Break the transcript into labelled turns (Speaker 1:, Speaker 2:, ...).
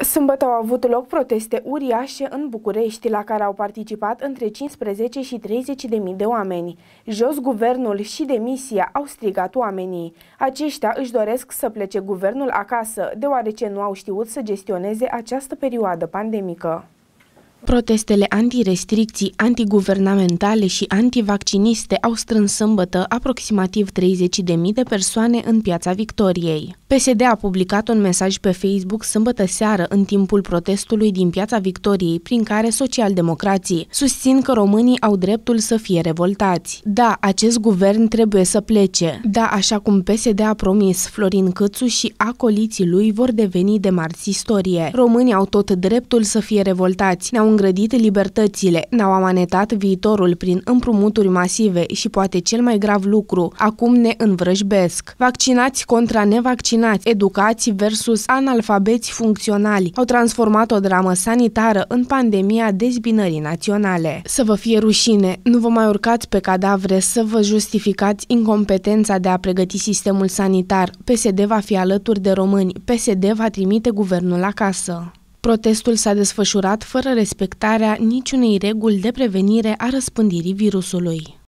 Speaker 1: Sâmbătă au avut loc proteste uriașe în București, la care au participat între 15 și 30 de mii de oameni. Jos guvernul și demisia au strigat oamenii. Aceștia își doresc să plece guvernul acasă, deoarece nu au știut să gestioneze această perioadă pandemică. Protestele antirestricții, antiguvernamentale și antivacciniste au strâns sâmbătă aproximativ 30.000 de persoane în Piața Victoriei. PSD a publicat un mesaj pe Facebook sâmbătă seară în timpul protestului din Piața Victoriei, prin care socialdemocrații susțin că românii au dreptul să fie revoltați. Da, acest guvern trebuie să plece. Da, așa cum PSD a promis, Florin Cățu și acoliții lui vor deveni de marți istorie. Românii au tot dreptul să fie revoltați. Ne-au ne-au îngrădit libertățile, ne-au amanetat viitorul prin împrumuturi masive și poate cel mai grav lucru, acum ne învrăjbesc. Vaccinați contra nevaccinați, educați versus analfabeți funcționali au transformat o dramă sanitară în pandemia dezbinării naționale. Să vă fie rușine, nu vă mai urcați pe cadavre să vă justificați incompetența de a pregăti sistemul sanitar. PSD va fi alături de români, PSD va trimite guvernul acasă. Protestul s-a desfășurat fără respectarea niciunei reguli de prevenire a răspândirii virusului.